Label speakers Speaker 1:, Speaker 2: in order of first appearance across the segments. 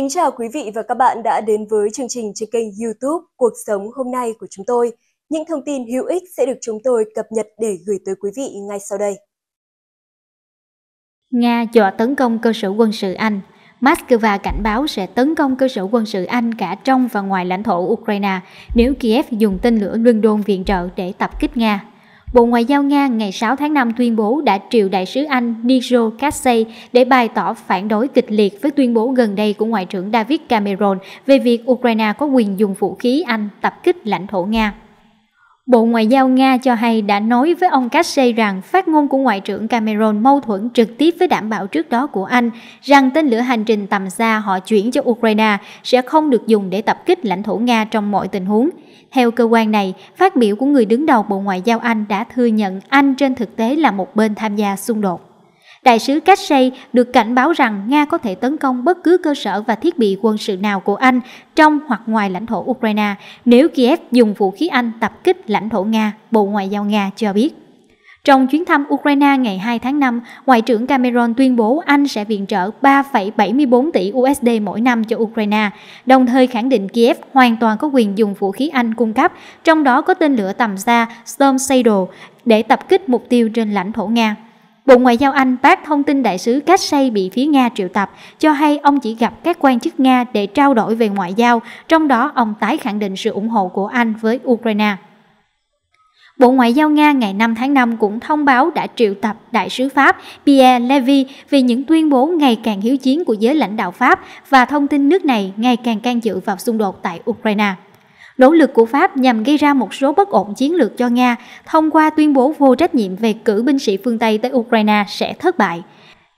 Speaker 1: Kính chào quý vị và các bạn đã đến với chương
Speaker 2: trình trên kênh YouTube Cuộc sống hôm nay của chúng tôi. Những thông tin hữu ích sẽ được chúng tôi cập nhật để gửi tới quý vị ngay sau đây.
Speaker 1: Nga dọa tấn công cơ sở quân sự Anh. Moscow cảnh báo sẽ tấn công cơ sở quân sự Anh cả trong và ngoài lãnh thổ Ukraine nếu Kiev dùng tên lửa London viện trợ để tập kích Nga. Bộ Ngoại giao Nga ngày 6 tháng 5 tuyên bố đã triệu đại sứ Anh Nigel Kassay để bày tỏ phản đối kịch liệt với tuyên bố gần đây của Ngoại trưởng David Cameron về việc Ukraine có quyền dùng vũ khí Anh tập kích lãnh thổ Nga. Bộ Ngoại giao Nga cho hay đã nói với ông Kachay rằng phát ngôn của Ngoại trưởng Cameron mâu thuẫn trực tiếp với đảm bảo trước đó của Anh rằng tên lửa hành trình tầm xa họ chuyển cho Ukraine sẽ không được dùng để tập kích lãnh thổ Nga trong mọi tình huống. Theo cơ quan này, phát biểu của người đứng đầu Bộ Ngoại giao Anh đã thừa nhận Anh trên thực tế là một bên tham gia xung đột. Đại sứ Katsay được cảnh báo rằng Nga có thể tấn công bất cứ cơ sở và thiết bị quân sự nào của Anh trong hoặc ngoài lãnh thổ Ukraine nếu Kiev dùng vũ khí Anh tập kích lãnh thổ Nga, Bộ Ngoại giao Nga cho biết. Trong chuyến thăm Ukraine ngày 2 tháng 5, Ngoại trưởng Cameron tuyên bố Anh sẽ viện trợ 3,74 tỷ USD mỗi năm cho Ukraine, đồng thời khẳng định Kiev hoàn toàn có quyền dùng vũ khí Anh cung cấp, trong đó có tên lửa tầm xa Storm Shadow, để tập kích mục tiêu trên lãnh thổ Nga. Bộ Ngoại giao Anh bác thông tin đại sứ Kassay bị phía Nga triệu tập, cho hay ông chỉ gặp các quan chức Nga để trao đổi về ngoại giao, trong đó ông tái khẳng định sự ủng hộ của Anh với Ukraine. Bộ Ngoại giao Nga ngày 5 tháng 5 cũng thông báo đã triệu tập đại sứ Pháp Pierre Levy vì những tuyên bố ngày càng hiếu chiến của giới lãnh đạo Pháp và thông tin nước này ngày càng can dự vào xung đột tại Ukraine. Nỗ lực của Pháp nhằm gây ra một số bất ổn chiến lược cho Nga thông qua tuyên bố vô trách nhiệm về cử binh sĩ phương Tây tới Ukraine sẽ thất bại.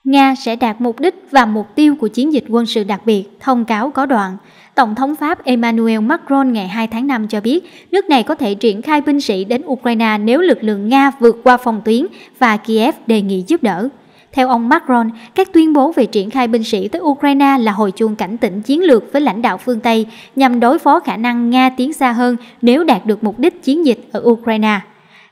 Speaker 1: Nga sẽ đạt mục đích và mục tiêu của chiến dịch quân sự đặc biệt, thông cáo có đoạn. Tổng thống Pháp Emmanuel Macron ngày 2 tháng 5 cho biết nước này có thể triển khai binh sĩ đến Ukraine nếu lực lượng Nga vượt qua phòng tuyến và Kiev đề nghị giúp đỡ. Theo ông Macron, các tuyên bố về triển khai binh sĩ tới Ukraine là hồi chuông cảnh tỉnh chiến lược với lãnh đạo phương Tây nhằm đối phó khả năng Nga tiến xa hơn nếu đạt được mục đích chiến dịch ở Ukraine.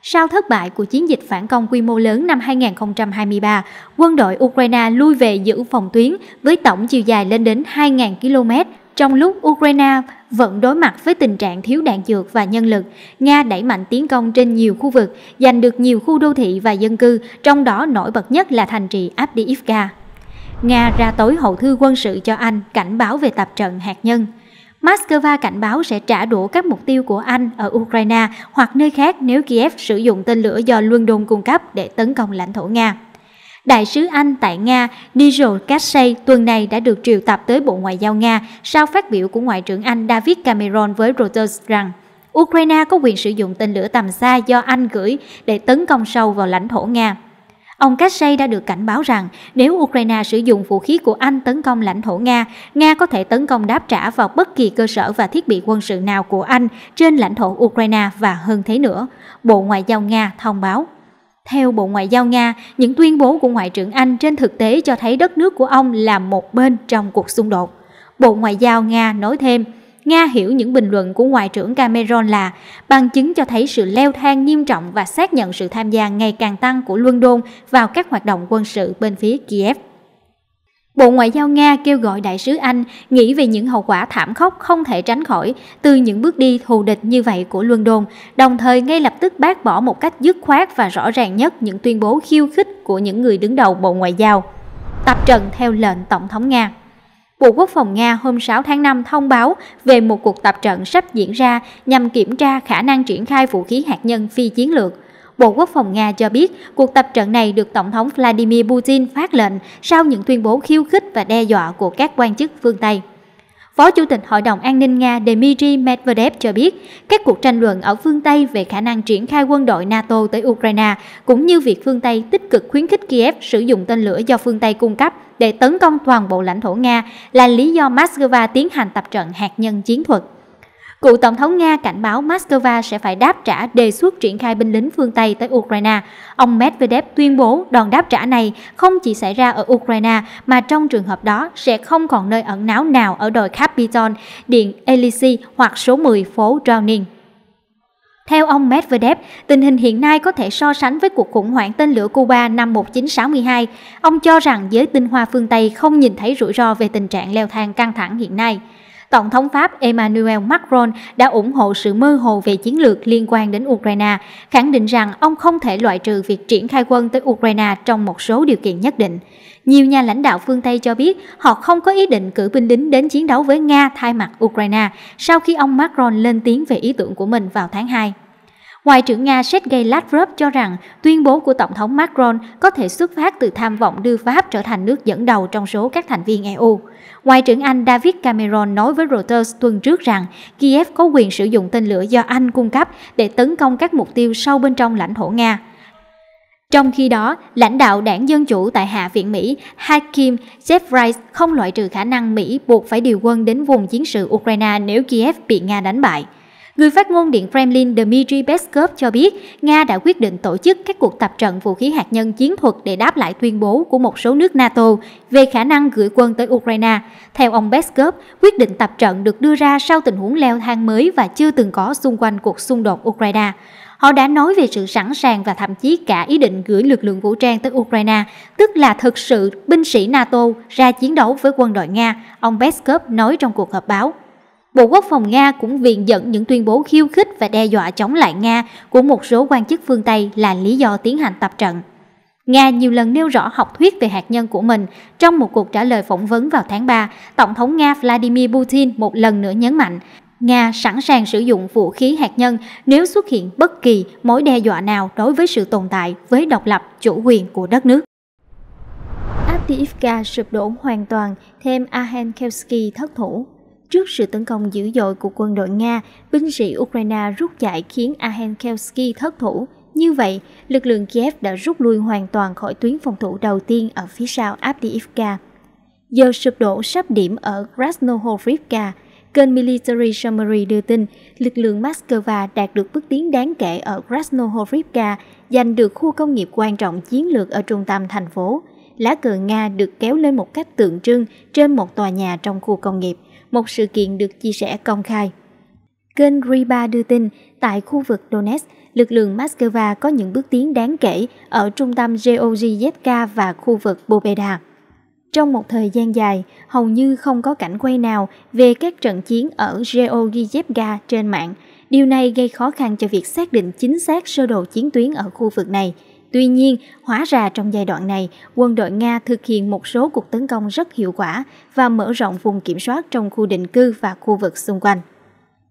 Speaker 1: Sau thất bại của chiến dịch phản công quy mô lớn năm 2023, quân đội Ukraine lui về giữ phòng tuyến với tổng chiều dài lên đến 2.000 km, trong lúc Ukraine vẫn đối mặt với tình trạng thiếu đạn dược và nhân lực, Nga đẩy mạnh tiến công trên nhiều khu vực, giành được nhiều khu đô thị và dân cư, trong đó nổi bật nhất là thành trì Abdiivka. Nga ra tối hậu thư quân sự cho Anh cảnh báo về tập trận hạt nhân. Moscow cảnh báo sẽ trả đũa các mục tiêu của Anh ở Ukraine hoặc nơi khác nếu Kiev sử dụng tên lửa do Luân Đôn cung cấp để tấn công lãnh thổ Nga. Đại sứ Anh tại Nga Nigel Kassay tuần này đã được triệu tập tới Bộ Ngoại giao Nga sau phát biểu của Ngoại trưởng Anh David Cameron với Reuters rằng Ukraine có quyền sử dụng tên lửa tầm xa do Anh gửi để tấn công sâu vào lãnh thổ Nga. Ông Kassay đã được cảnh báo rằng nếu Ukraine sử dụng vũ khí của Anh tấn công lãnh thổ Nga, Nga có thể tấn công đáp trả vào bất kỳ cơ sở và thiết bị quân sự nào của Anh trên lãnh thổ Ukraine và hơn thế nữa, Bộ Ngoại giao Nga thông báo. Theo Bộ Ngoại giao Nga, những tuyên bố của Ngoại trưởng Anh trên thực tế cho thấy đất nước của ông là một bên trong cuộc xung đột. Bộ Ngoại giao Nga nói thêm, Nga hiểu những bình luận của Ngoại trưởng Cameron là bằng chứng cho thấy sự leo thang nghiêm trọng và xác nhận sự tham gia ngày càng tăng của London vào các hoạt động quân sự bên phía Kiev. Bộ Ngoại giao Nga kêu gọi đại sứ Anh nghĩ về những hậu quả thảm khốc không thể tránh khỏi từ những bước đi thù địch như vậy của Luân Đôn, đồng thời ngay lập tức bác bỏ một cách dứt khoát và rõ ràng nhất những tuyên bố khiêu khích của những người đứng đầu Bộ Ngoại giao. Tập trận theo lệnh Tổng thống Nga Bộ Quốc phòng Nga hôm 6 tháng 5 thông báo về một cuộc tập trận sắp diễn ra nhằm kiểm tra khả năng triển khai vũ khí hạt nhân phi chiến lược – Bộ Quốc phòng Nga cho biết cuộc tập trận này được Tổng thống Vladimir Putin phát lệnh sau những tuyên bố khiêu khích và đe dọa của các quan chức phương Tây. Phó Chủ tịch Hội đồng An ninh Nga Dmitry Medvedev cho biết, các cuộc tranh luận ở phương Tây về khả năng triển khai quân đội NATO tới Ukraine, cũng như việc phương Tây tích cực khuyến khích Kiev sử dụng tên lửa do phương Tây cung cấp để tấn công toàn bộ lãnh thổ Nga là lý do Moscow tiến hành tập trận hạt nhân chiến thuật. Cựu Tổng thống Nga cảnh báo Moscow sẽ phải đáp trả đề xuất triển khai binh lính phương Tây tới Ukraine. Ông Medvedev tuyên bố đòn đáp trả này không chỉ xảy ra ở Ukraine mà trong trường hợp đó sẽ không còn nơi ẩn náu nào ở đồi Capitol, Điện Elysee hoặc số 10 phố Browning. Theo ông Medvedev, tình hình hiện nay có thể so sánh với cuộc khủng hoảng tên lửa Cuba năm 1962. Ông cho rằng giới tinh hoa phương Tây không nhìn thấy rủi ro về tình trạng leo thang căng thẳng hiện nay. Tổng thống Pháp Emmanuel Macron đã ủng hộ sự mơ hồ về chiến lược liên quan đến Ukraine, khẳng định rằng ông không thể loại trừ việc triển khai quân tới Ukraine trong một số điều kiện nhất định. Nhiều nhà lãnh đạo phương Tây cho biết họ không có ý định cử binh lính đến chiến đấu với Nga thay mặt Ukraine sau khi ông Macron lên tiếng về ý tưởng của mình vào tháng 2. Ngoại trưởng Nga Sergei Lavrov cho rằng tuyên bố của Tổng thống Macron có thể xuất phát từ tham vọng đưa Pháp trở thành nước dẫn đầu trong số các thành viên EU. Ngoại trưởng Anh David Cameron nói với Reuters tuần trước rằng Kiev có quyền sử dụng tên lửa do Anh cung cấp để tấn công các mục tiêu sâu bên trong lãnh thổ Nga. Trong khi đó, lãnh đạo đảng Dân Chủ tại Hạ viện Mỹ Hakim Jeffries không loại trừ khả năng Mỹ buộc phải điều quân đến vùng chiến sự Ukraine nếu Kiev bị Nga đánh bại. Người phát ngôn Điện Kremlin Dmitry Peskov cho biết Nga đã quyết định tổ chức các cuộc tập trận vũ khí hạt nhân chiến thuật để đáp lại tuyên bố của một số nước NATO về khả năng gửi quân tới Ukraine. Theo ông Peskov, quyết định tập trận được đưa ra sau tình huống leo thang mới và chưa từng có xung quanh cuộc xung đột Ukraine. Họ đã nói về sự sẵn sàng và thậm chí cả ý định gửi lực lượng vũ trang tới Ukraine, tức là thực sự binh sĩ NATO ra chiến đấu với quân đội Nga, ông Peskov nói trong cuộc họp báo. Bộ Quốc phòng Nga cũng viện dẫn những tuyên bố khiêu khích và đe dọa chống lại Nga của một số quan chức phương Tây là lý do tiến hành tập trận. Nga nhiều lần nêu rõ học thuyết về hạt nhân của mình. Trong một cuộc trả lời phỏng vấn vào tháng 3, Tổng thống Nga Vladimir Putin một lần nữa nhấn mạnh Nga sẵn sàng sử dụng vũ khí hạt nhân nếu xuất hiện bất kỳ mối đe dọa nào đối với sự tồn tại với độc lập, chủ quyền của đất nước. Avdiivka sụp đổ hoàn toàn, thêm Ahen thất thủ. Trước sự tấn công dữ dội của quân đội Nga, binh sĩ Ukraine rút chạy khiến Ahenkelsky thất thủ. Như vậy, lực lượng Kiev đã rút lui hoàn toàn khỏi tuyến phòng thủ đầu tiên ở phía sau Avdiivka. Giờ sụp đổ sắp điểm ở Krasnohorivka, kênh Military Summary đưa tin lực lượng Moscow đạt được bước tiến đáng kể ở Krasnohorivka, giành được khu công nghiệp quan trọng chiến lược ở trung tâm thành phố. Lá cờ Nga được kéo lên một cách tượng trưng trên một tòa nhà trong khu công nghiệp – một sự kiện được chia sẻ công khai. Kênh Riba đưa tin, tại khu vực Donetsk, lực lượng Moscow có những bước tiến đáng kể ở trung tâm Georgievka và khu vực Bobeda. Trong một thời gian dài, hầu như không có cảnh quay nào về các trận chiến ở Georgievka trên mạng. Điều này gây khó khăn cho việc xác định chính xác sơ đồ chiến tuyến ở khu vực này – Tuy nhiên, hóa ra trong giai đoạn này, quân đội Nga thực hiện một số cuộc tấn công rất hiệu quả và mở rộng vùng kiểm soát trong khu định cư và khu vực xung quanh.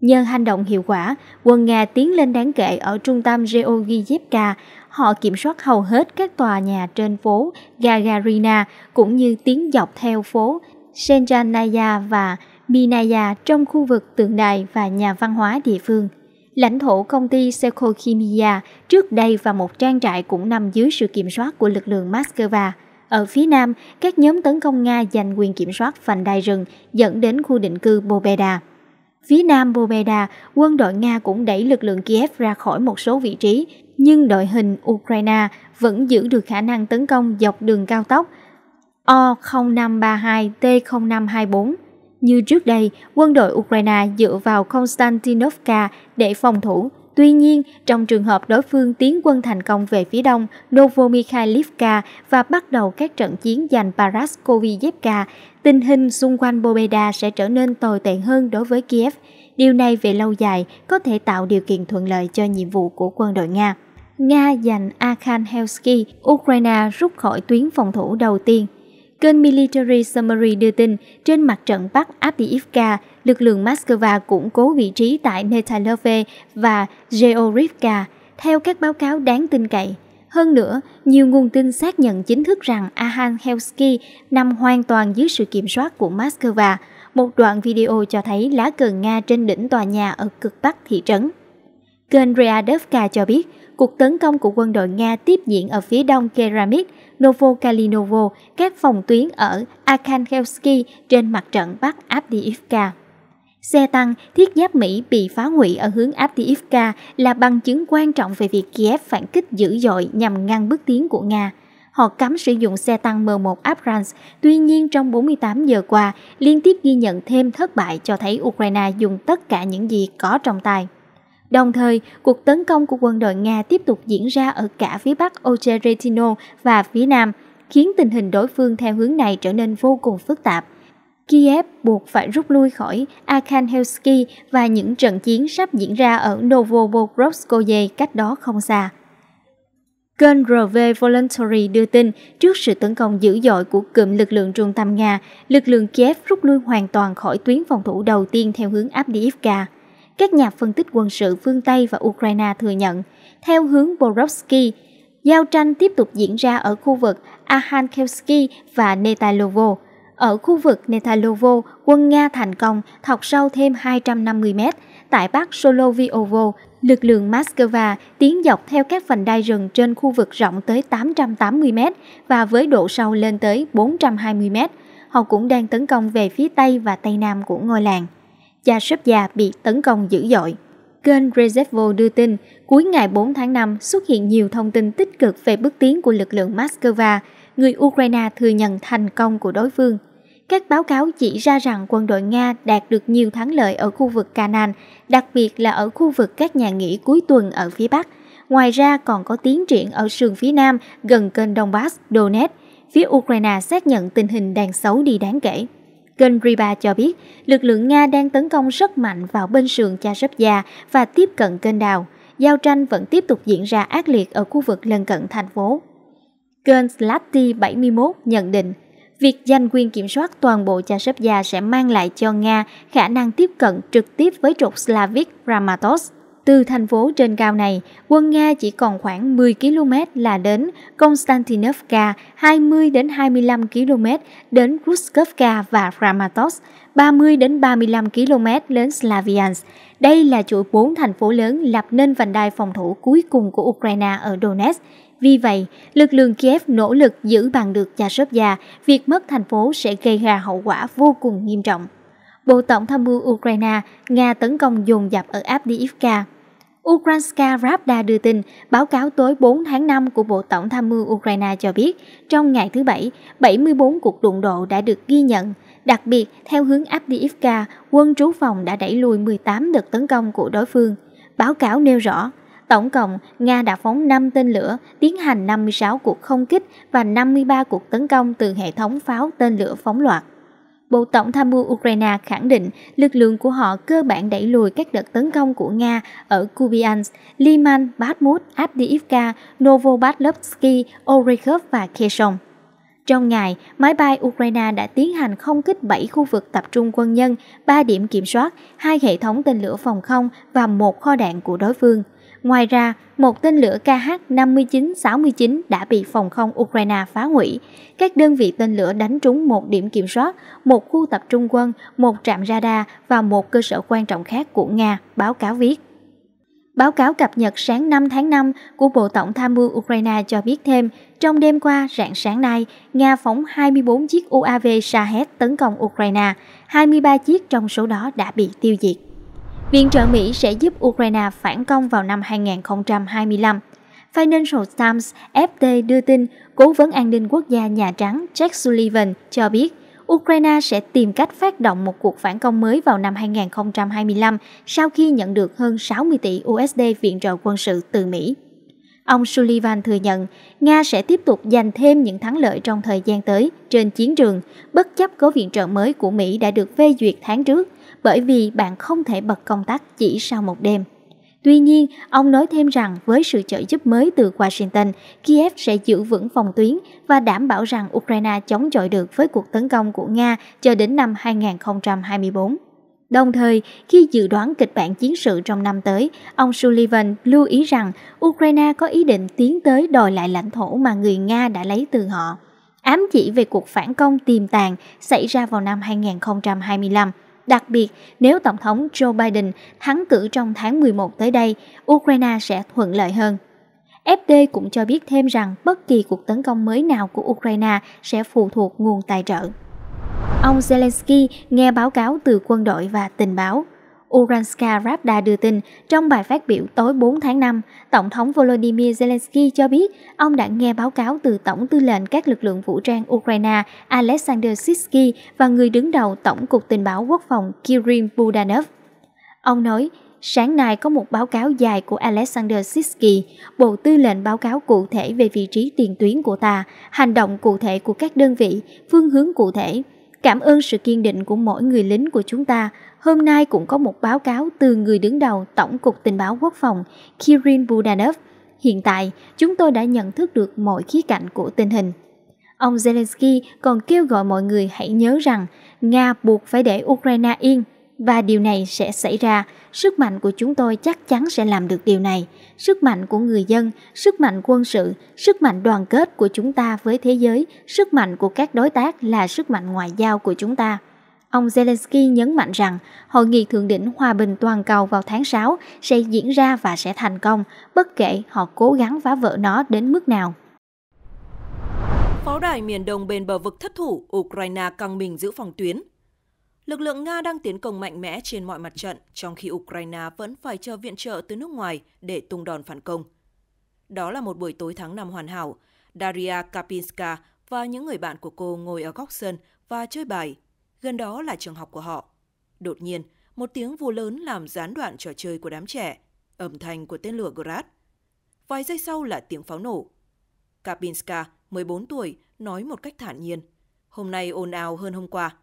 Speaker 1: Nhờ hành động hiệu quả, quân Nga tiến lên đáng kể ở trung tâm Georgievka. Họ kiểm soát hầu hết các tòa nhà trên phố Gagarina cũng như tiến dọc theo phố Senjanaya và minaya trong khu vực tượng đài và nhà văn hóa địa phương lãnh thổ công ty Sekokhimia trước đây và một trang trại cũng nằm dưới sự kiểm soát của lực lượng Moscow. Ở phía nam, các nhóm tấn công Nga giành quyền kiểm soát vành đai rừng dẫn đến khu định cư Bobeda. Phía nam Bobeda, quân đội Nga cũng đẩy lực lượng Kiev ra khỏi một số vị trí, nhưng đội hình Ukraine vẫn giữ được khả năng tấn công dọc đường cao tốc O0532 T0524 như trước đây, quân đội Ukraine dựa vào Konstantinovka để phòng thủ. Tuy nhiên, trong trường hợp đối phương tiến quân thành công về phía đông Novomikhailivka và bắt đầu các trận chiến giành Paraskovivka, tình hình xung quanh Bobeda sẽ trở nên tồi tệ hơn đối với Kiev. Điều này về lâu dài có thể tạo điều kiện thuận lợi cho nhiệm vụ của quân đội Nga. Nga giành Arkhangelsk, Ukraine rút khỏi tuyến phòng thủ đầu tiên Kênh Military Summary đưa tin, trên mặt trận Bắc Avdiivka, lực lượng Moscow củng cố vị trí tại Netalove và Georivka, theo các báo cáo đáng tin cậy. Hơn nữa, nhiều nguồn tin xác nhận chính thức rằng Ahanhelsky nằm hoàn toàn dưới sự kiểm soát của Moscow. Một đoạn video cho thấy lá cờ Nga trên đỉnh tòa nhà ở cực bắc thị trấn. Kênh Ryadovka cho biết, cuộc tấn công của quân đội Nga tiếp diễn ở phía đông Keramik, Novokalinovo các phòng tuyến ở Arkhangelsk trên mặt trận Bắc Abdiivka. Xe tăng, thiết giáp Mỹ bị phá hủy ở hướng Abdiivka là bằng chứng quan trọng về việc Kiev phản kích dữ dội nhằm ngăn bước tiến của Nga. Họ cấm sử dụng xe tăng M1 Abrams, tuy nhiên trong 48 giờ qua, liên tiếp ghi nhận thêm thất bại cho thấy Ukraine dùng tất cả những gì có trong tay. Đồng thời, cuộc tấn công của quân đội Nga tiếp tục diễn ra ở cả phía bắc Ocheretino và phía nam, khiến tình hình đối phương theo hướng này trở nên vô cùng phức tạp. Kiev buộc phải rút lui khỏi Arkhangelski và những trận chiến sắp diễn ra ở Novobokrovskoye cách đó không xa. Kênh RV Voluntary đưa tin, trước sự tấn công dữ dội của cụm lực lượng trung tâm Nga, lực lượng Kiev rút lui hoàn toàn khỏi tuyến phòng thủ đầu tiên theo hướng Abdiivka các nhà phân tích quân sự phương Tây và Ukraine thừa nhận. Theo hướng Borovsky, giao tranh tiếp tục diễn ra ở khu vực Arkhangelsk và Netalovo. Ở khu vực Netalovo, quân Nga thành công thọc sâu thêm 250 mét. Tại Bắc Soloviovo, lực lượng Moscow tiến dọc theo các vành đai rừng trên khu vực rộng tới 880 mét và với độ sâu lên tới 420 mét. Họ cũng đang tấn công về phía Tây và Tây Nam của ngôi làng. Cha sếp già bị tấn công dữ dội. Kênh Rezevo đưa tin, cuối ngày 4 tháng 5 xuất hiện nhiều thông tin tích cực về bước tiến của lực lượng Moscow. Người Ukraine thừa nhận thành công của đối phương. Các báo cáo chỉ ra rằng quân đội Nga đạt được nhiều thắng lợi ở khu vực Canaan, đặc biệt là ở khu vực các nhà nghỉ cuối tuần ở phía Bắc. Ngoài ra còn có tiến triển ở sườn phía Nam gần kênh Donbass, Donetsk. Phía Ukraine xác nhận tình hình đang xấu đi đáng kể. Kênh Riba cho biết, lực lượng Nga đang tấn công rất mạnh vào bên sườn Chashubya và tiếp cận kênh đào. Giao tranh vẫn tiếp tục diễn ra ác liệt ở khu vực lân cận thành phố. Kênh Slati 71 nhận định, việc giành quyền kiểm soát toàn bộ Chashubya sẽ mang lại cho Nga khả năng tiếp cận trực tiếp với trục Slavic Ramatos từ thành phố trên cao này, quân Nga chỉ còn khoảng 10 km là đến Konstantinovka, 20 đến 25 km đến Ruskovka và Kramatorsk, 30 đến 35 km đến Slaviansk. Đây là chuỗi 4 thành phố lớn lập nên vành đai phòng thủ cuối cùng của Ukraine ở Donetsk. Vì vậy, lực lượng Kiev nỗ lực giữ bằng được Chashovia, việc mất thành phố sẽ gây ra hậu quả vô cùng nghiêm trọng. Bộ Tổng tham mưu Ukraine, Nga tấn công dồn dập ở Avdiivka. Ukrainska Pravda đưa tin, báo cáo tối 4 tháng 5 của Bộ Tổng tham mưu Ukraine cho biết, trong ngày thứ Bảy, 74 cuộc đụng độ đã được ghi nhận. Đặc biệt, theo hướng Avdiivka, quân trú phòng đã đẩy lùi 18 đợt tấn công của đối phương. Báo cáo nêu rõ, tổng cộng Nga đã phóng 5 tên lửa, tiến hành 56 cuộc không kích và 53 cuộc tấn công từ hệ thống pháo tên lửa phóng loạt. Bộ Tổng tham mưu Ukraine khẳng định lực lượng của họ cơ bản đẩy lùi các đợt tấn công của Nga ở Kupiansk, Liman, Bakhmut, Avdiivka, Novobahlovsky, Orykhov và Kherson. Trong ngày, máy bay Ukraine đã tiến hành không kích 7 khu vực tập trung quân nhân, 3 điểm kiểm soát, 2 hệ thống tên lửa phòng không và một kho đạn của đối phương – Ngoài ra, một tên lửa kh 5969 đã bị phòng không Ukraine phá hủy. Các đơn vị tên lửa đánh trúng một điểm kiểm soát, một khu tập trung quân, một trạm radar và một cơ sở quan trọng khác của Nga, báo cáo viết. Báo cáo cập nhật sáng 5 tháng 5 của Bộ Tổng tham mưu Ukraine cho biết thêm, trong đêm qua, rạng sáng nay, Nga phóng 24 chiếc UAV Shahed tấn công Ukraine, 23 chiếc trong số đó đã bị tiêu diệt. Viện trợ Mỹ sẽ giúp Ukraine phản công vào năm 2025. Financial Times FT đưa tin, Cố vấn an ninh quốc gia Nhà Trắng Jack Sullivan cho biết Ukraine sẽ tìm cách phát động một cuộc phản công mới vào năm 2025 sau khi nhận được hơn 60 tỷ USD viện trợ quân sự từ Mỹ. Ông Sullivan thừa nhận Nga sẽ tiếp tục giành thêm những thắng lợi trong thời gian tới trên chiến trường, bất chấp gói viện trợ mới của Mỹ đã được phê duyệt tháng trước – bởi vì bạn không thể bật công tắc chỉ sau một đêm. Tuy nhiên, ông nói thêm rằng với sự trợ giúp mới từ Washington, Kiev sẽ giữ vững phòng tuyến và đảm bảo rằng Ukraine chống chọi được với cuộc tấn công của Nga cho đến năm 2024. Đồng thời, khi dự đoán kịch bản chiến sự trong năm tới, ông Sullivan lưu ý rằng Ukraine có ý định tiến tới đòi lại lãnh thổ mà người Nga đã lấy từ họ, ám chỉ về cuộc phản công tiềm tàng xảy ra vào năm 2025. Đặc biệt, nếu Tổng thống Joe Biden thắng cử trong tháng 11 tới đây, Ukraine sẽ thuận lợi hơn. FD cũng cho biết thêm rằng bất kỳ cuộc tấn công mới nào của Ukraine sẽ phụ thuộc nguồn tài trợ. Ông Zelensky nghe báo cáo từ quân đội và tình báo. Uranska Rabda đưa tin trong bài phát biểu tối 4 tháng 5, Tổng thống Volodymyr Zelensky cho biết ông đã nghe báo cáo từ Tổng tư lệnh các lực lượng vũ trang Ukraine Alexander Sitsky và người đứng đầu Tổng cục Tình báo Quốc phòng Kirill Budanov. Ông nói, sáng nay có một báo cáo dài của Alexander Sitsky, Bộ Tư lệnh báo cáo cụ thể về vị trí tiền tuyến của ta, hành động cụ thể của các đơn vị, phương hướng cụ thể – Cảm ơn sự kiên định của mỗi người lính của chúng ta. Hôm nay cũng có một báo cáo từ người đứng đầu Tổng cục Tình báo Quốc phòng Kirin Budanov. Hiện tại, chúng tôi đã nhận thức được mọi khía cạnh của tình hình. Ông Zelensky còn kêu gọi mọi người hãy nhớ rằng Nga buộc phải để Ukraine yên và điều này sẽ xảy ra. Sức mạnh của chúng tôi chắc chắn sẽ làm được điều này. Sức mạnh của người dân, sức mạnh quân sự, sức mạnh đoàn kết của chúng ta với thế giới, sức mạnh của các đối tác là sức mạnh ngoại giao của chúng ta. Ông Zelensky nhấn mạnh rằng hội nghị thượng đỉnh hòa bình toàn cầu vào tháng 6 sẽ diễn ra và sẽ thành công, bất kể họ cố gắng phá vỡ nó đến mức nào.
Speaker 2: Pháo đài miền đông bên bờ vực thất thủ, Ukraine căng mình giữ phòng tuyến, Lực lượng Nga đang tiến công mạnh mẽ trên mọi mặt trận, trong khi Ukraine vẫn phải chờ viện trợ từ nước ngoài để tung đòn phản công. Đó là một buổi tối tháng năm hoàn hảo. Daria Kapinska và những người bạn của cô ngồi ở góc sân và chơi bài. Gần đó là trường học của họ. Đột nhiên, một tiếng vù lớn làm gián đoạn trò chơi của đám trẻ, âm thanh của tên lửa Grad. Vài giây sau là tiếng pháo nổ. Kapinska, 14 tuổi, nói một cách thản nhiên. Hôm nay ồn ào hơn hôm qua –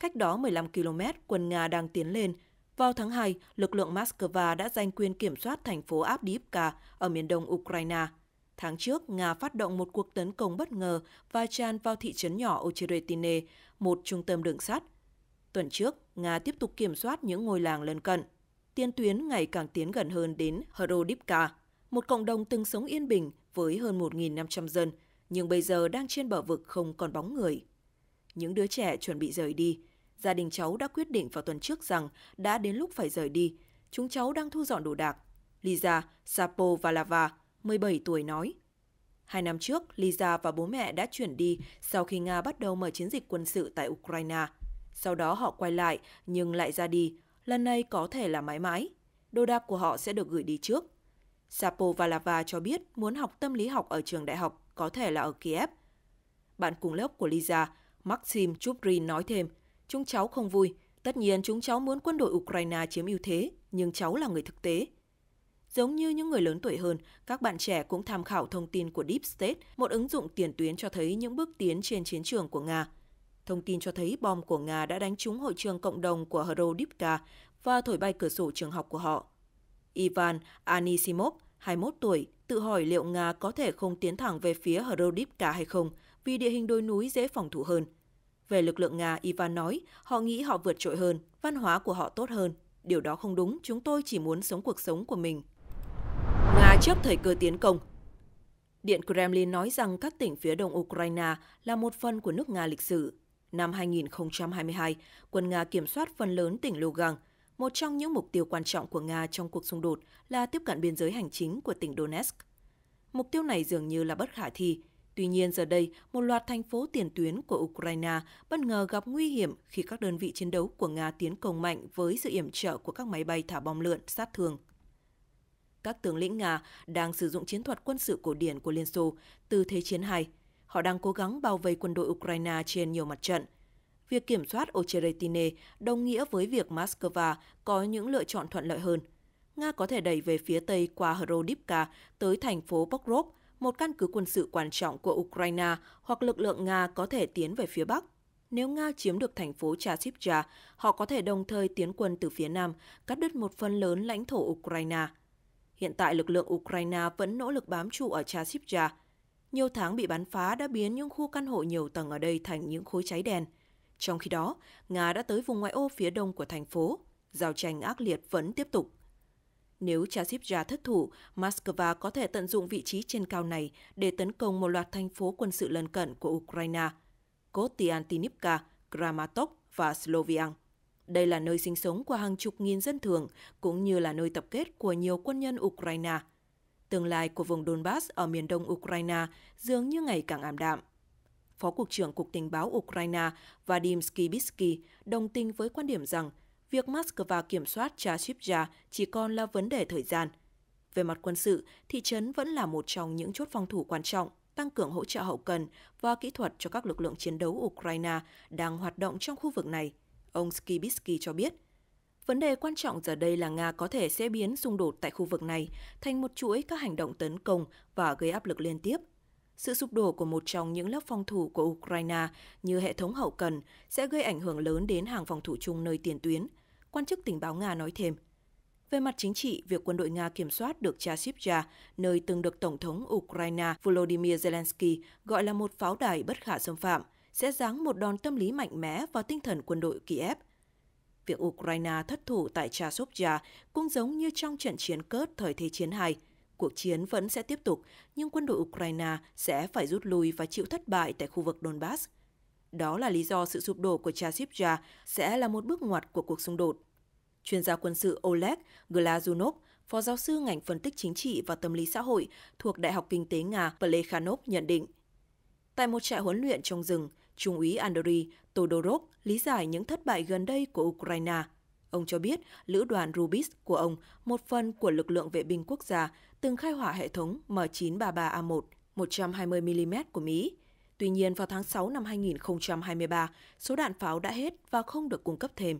Speaker 2: Cách đó 15 km, quân Nga đang tiến lên. Vào tháng 2, lực lượng Moscow đã giành quyền kiểm soát thành phố Avdiivka ở miền đông Ukraine. Tháng trước, Nga phát động một cuộc tấn công bất ngờ và tràn vào thị trấn nhỏ Ocheretine, một trung tâm đường sắt. Tuần trước, Nga tiếp tục kiểm soát những ngôi làng lân cận. Tiên tuyến ngày càng tiến gần hơn đến Hrodivka, một cộng đồng từng sống yên bình với hơn 1.500 dân, nhưng bây giờ đang trên bờ vực không còn bóng người những đứa trẻ chuẩn bị rời đi. Gia đình cháu đã quyết định vào tuần trước rằng đã đến lúc phải rời đi. Chúng cháu đang thu dọn đồ đạc. Lisa, Sapovalava, và Lava, 17 tuổi nói. Hai năm trước, Lisa và bố mẹ đã chuyển đi sau khi Nga bắt đầu mở chiến dịch quân sự tại Ukraine. Sau đó họ quay lại nhưng lại ra đi, lần này có thể là mãi mãi. Đồ đạc của họ sẽ được gửi đi trước. Sapovalava cho biết muốn học tâm lý học ở trường đại học, có thể là ở Kiev. Bạn cùng lớp của Lisa, Maxim Chubrin nói thêm, chúng cháu không vui, tất nhiên chúng cháu muốn quân đội Ukraine chiếm ưu thế, nhưng cháu là người thực tế. Giống như những người lớn tuổi hơn, các bạn trẻ cũng tham khảo thông tin của Deep State, một ứng dụng tiền tuyến cho thấy những bước tiến trên chiến trường của Nga. Thông tin cho thấy bom của Nga đã đánh trúng hội trường cộng đồng của Hrodivka và thổi bay cửa sổ trường học của họ. Ivan Anisimov, 21 tuổi, tự hỏi liệu Nga có thể không tiến thẳng về phía Hrodivka hay không – vì địa hình đồi núi dễ phòng thủ hơn. Về lực lượng Nga, Ivan nói, họ nghĩ họ vượt trội hơn, văn hóa của họ tốt hơn. Điều đó không đúng, chúng tôi chỉ muốn sống cuộc sống của mình. Nga trước thời cơ tiến công Điện Kremlin nói rằng các tỉnh phía đông Ukraine là một phần của nước Nga lịch sử. Năm 2022, quân Nga kiểm soát phần lớn tỉnh Lugansk. Một trong những mục tiêu quan trọng của Nga trong cuộc xung đột là tiếp cận biên giới hành chính của tỉnh Donetsk. Mục tiêu này dường như là bất khả thi Tuy nhiên giờ đây, một loạt thành phố tiền tuyến của Ukraine bất ngờ gặp nguy hiểm khi các đơn vị chiến đấu của Nga tiến công mạnh với sự yểm trợ của các máy bay thả bom lượn sát thương. Các tướng lĩnh Nga đang sử dụng chiến thuật quân sự cổ điển của Liên Xô từ Thế chiến 2. Họ đang cố gắng bao vây quân đội Ukraine trên nhiều mặt trận. Việc kiểm soát Ocheretine đồng nghĩa với việc Moscow có những lựa chọn thuận lợi hơn – Nga có thể đẩy về phía tây qua Hrodivka tới thành phố Pokrov một căn cứ quân sự quan trọng của Ukraine hoặc lực lượng Nga có thể tiến về phía Bắc. Nếu Nga chiếm được thành phố chasiv họ có thể đồng thời tiến quân từ phía Nam, cắt đứt một phần lớn lãnh thổ Ukraine. Hiện tại, lực lượng Ukraine vẫn nỗ lực bám trụ ở chasiv Nhiều tháng bị bắn phá đã biến những khu căn hộ nhiều tầng ở đây thành những khối cháy đen. Trong khi đó, Nga đã tới vùng ngoại ô phía đông của thành phố. Giao tranh ác liệt vẫn tiếp tục. Nếu Chasivja thất thủ, Moscow có thể tận dụng vị trí trên cao này để tấn công một loạt thành phố quân sự lân cận của Ukraine, Kostiantinivka, Kramatok và Sloviansk. Đây là nơi sinh sống của hàng chục nghìn dân thường, cũng như là nơi tập kết của nhiều quân nhân Ukraine. Tương lai của vùng Donbass ở miền đông Ukraine dường như ngày càng ảm đạm. Phó Cục trưởng Cục Tình báo Ukraine Vadim Skibitsky đồng tình với quan điểm rằng – việc Moscow kiểm soát Chashivya chỉ còn là vấn đề thời gian. Về mặt quân sự, thị trấn vẫn là một trong những chốt phòng thủ quan trọng, tăng cường hỗ trợ hậu cần và kỹ thuật cho các lực lượng chiến đấu Ukraine đang hoạt động trong khu vực này, ông Skibitsky cho biết. Vấn đề quan trọng giờ đây là Nga có thể sẽ biến xung đột tại khu vực này thành một chuỗi các hành động tấn công và gây áp lực liên tiếp. Sự sụp đổ của một trong những lớp phòng thủ của Ukraine như hệ thống hậu cần sẽ gây ảnh hưởng lớn đến hàng phòng thủ chung nơi tiền tuyến, quan chức tình báo Nga nói thêm. Về mặt chính trị, việc quân đội Nga kiểm soát được chasiv nơi từng được Tổng thống Ukraine Volodymyr Zelensky gọi là một pháo đài bất khả xâm phạm, sẽ giáng một đòn tâm lý mạnh mẽ vào tinh thần quân đội Kiev. Việc Ukraine thất thủ tại chasiv cũng giống như trong trận chiến cớt thời Thế chiến II. Cuộc chiến vẫn sẽ tiếp tục, nhưng quân đội Ukraine sẽ phải rút lui và chịu thất bại tại khu vực Donbass. Đó là lý do sự sụp đổ của chasiv sẽ là một bước ngoặt của cuộc xung đột chuyên gia quân sự Oleg Glazunov, phó giáo sư ngành phân tích chính trị và tâm lý xã hội thuộc Đại học Kinh tế Nga Plekhanov nhận định. Tại một trại huấn luyện trong rừng, Trung úy Andriy Todorov lý giải những thất bại gần đây của Ukraine. Ông cho biết lữ đoàn Rubis của ông, một phần của lực lượng vệ binh quốc gia, từng khai hỏa hệ thống M933A1 120mm của Mỹ. Tuy nhiên, vào tháng 6 năm 2023, số đạn pháo đã hết và không được cung cấp thêm.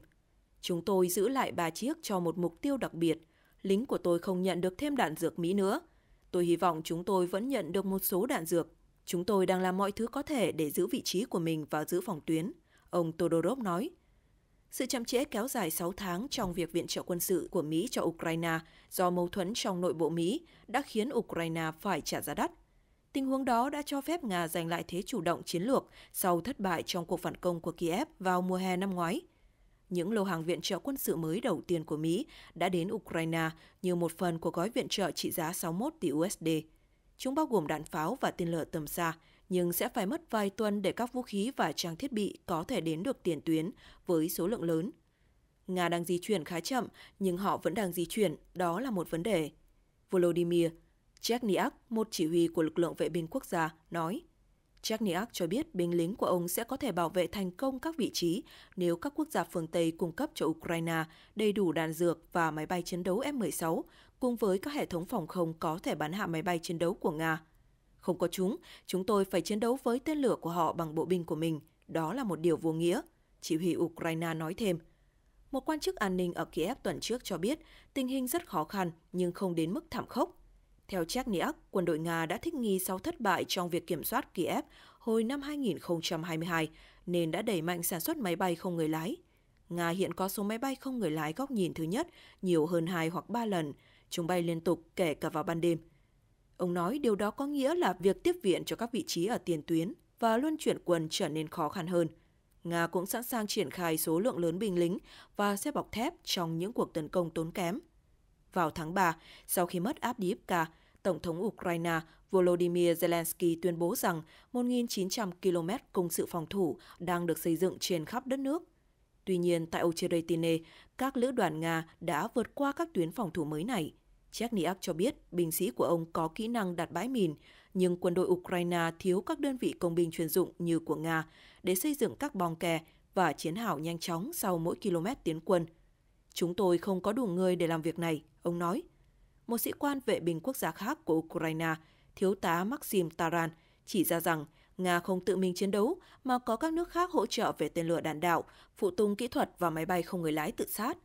Speaker 2: Chúng tôi giữ lại ba chiếc cho một mục tiêu đặc biệt. Lính của tôi không nhận được thêm đạn dược Mỹ nữa. Tôi hy vọng chúng tôi vẫn nhận được một số đạn dược. Chúng tôi đang làm mọi thứ có thể để giữ vị trí của mình và giữ phòng tuyến, ông Todorov nói. Sự chậm trễ kéo dài 6 tháng trong việc viện trợ quân sự của Mỹ cho Ukraine do mâu thuẫn trong nội bộ Mỹ đã khiến Ukraine phải trả giá đắt. Tình huống đó đã cho phép Nga giành lại thế chủ động chiến lược sau thất bại trong cuộc phản công của Kiev vào mùa hè năm ngoái – những lô hàng viện trợ quân sự mới đầu tiên của Mỹ đã đến Ukraine như một phần của gói viện trợ trị giá 61 tỷ USD. Chúng bao gồm đạn pháo và tên lửa tầm xa, nhưng sẽ phải mất vài tuần để các vũ khí và trang thiết bị có thể đến được tiền tuyến với số lượng lớn. Nga đang di chuyển khá chậm, nhưng họ vẫn đang di chuyển, đó là một vấn đề. Volodymyr Chechniak, một chỉ huy của lực lượng vệ binh quốc gia, nói Chechniak cho biết binh lính của ông sẽ có thể bảo vệ thành công các vị trí nếu các quốc gia phương Tây cung cấp cho Ukraine đầy đủ đạn dược và máy bay chiến đấu F-16, cùng với các hệ thống phòng không có thể bắn hạ máy bay chiến đấu của Nga. Không có chúng, chúng tôi phải chiến đấu với tên lửa của họ bằng bộ binh của mình. Đó là một điều vô nghĩa, chỉ huy Ukraine nói thêm. Một quan chức an ninh ở Kiev tuần trước cho biết tình hình rất khó khăn nhưng không đến mức thảm khốc. Theo Chechniak, quân đội Nga đã thích nghi sau thất bại trong việc kiểm soát Kiev hồi năm 2022, nên đã đẩy mạnh sản xuất máy bay không người lái. Nga hiện có số máy bay không người lái góc nhìn thứ nhất nhiều hơn 2 hoặc 3 lần, chúng bay liên tục kể cả vào ban đêm. Ông nói điều đó có nghĩa là việc tiếp viện cho các vị trí ở tiền tuyến và luân chuyển quân trở nên khó khăn hơn. Nga cũng sẵn sàng triển khai số lượng lớn binh lính và xe bọc thép trong những cuộc tấn công tốn kém vào tháng 3, sau khi mất Abdiivka, Tổng thống Ukraine Volodymyr Zelensky tuyên bố rằng 1.900 km công sự phòng thủ đang được xây dựng trên khắp đất nước. Tuy nhiên, tại Ocheretine, các lữ đoàn Nga đã vượt qua các tuyến phòng thủ mới này. Chechniak cho biết binh sĩ của ông có kỹ năng đặt bãi mìn, nhưng quân đội Ukraine thiếu các đơn vị công binh chuyên dụng như của Nga để xây dựng các bong kè và chiến hào nhanh chóng sau mỗi km tiến quân – Chúng tôi không có đủ người để làm việc này, ông nói. Một sĩ quan vệ binh quốc gia khác của Ukraine, thiếu tá Maxim Taran, chỉ ra rằng Nga không tự mình chiến đấu mà có các nước khác hỗ trợ về tên lửa đạn đạo, phụ tùng kỹ thuật và máy bay không người lái tự sát.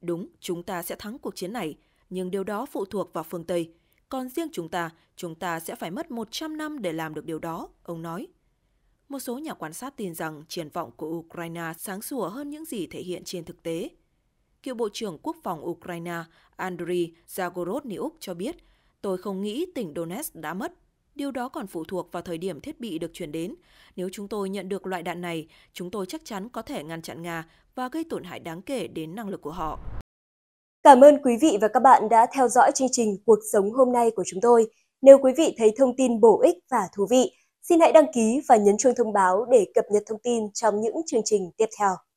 Speaker 2: Đúng, chúng ta sẽ thắng cuộc chiến này, nhưng điều đó phụ thuộc vào phương Tây. Còn riêng chúng ta, chúng ta sẽ phải mất 100 năm để làm được điều đó, ông nói. Một số nhà quan sát tin rằng triển vọng của Ukraine sáng sủa hơn những gì thể hiện trên thực tế – cựu Bộ trưởng Quốc phòng Ukraine Andriy Zagorodniuk cho biết, Tôi không nghĩ tỉnh Donetsk đã mất. Điều đó còn phụ thuộc vào thời điểm thiết bị được chuyển đến. Nếu chúng tôi nhận được loại đạn này, chúng tôi chắc chắn có thể ngăn chặn Nga và gây tổn hại đáng kể đến năng lực của họ. Cảm ơn quý vị và các bạn đã theo dõi chương trình Cuộc sống hôm nay của chúng tôi. Nếu quý vị thấy thông tin bổ ích và thú vị, xin hãy đăng ký và nhấn chuông thông báo để cập nhật thông tin trong những chương
Speaker 1: trình tiếp theo.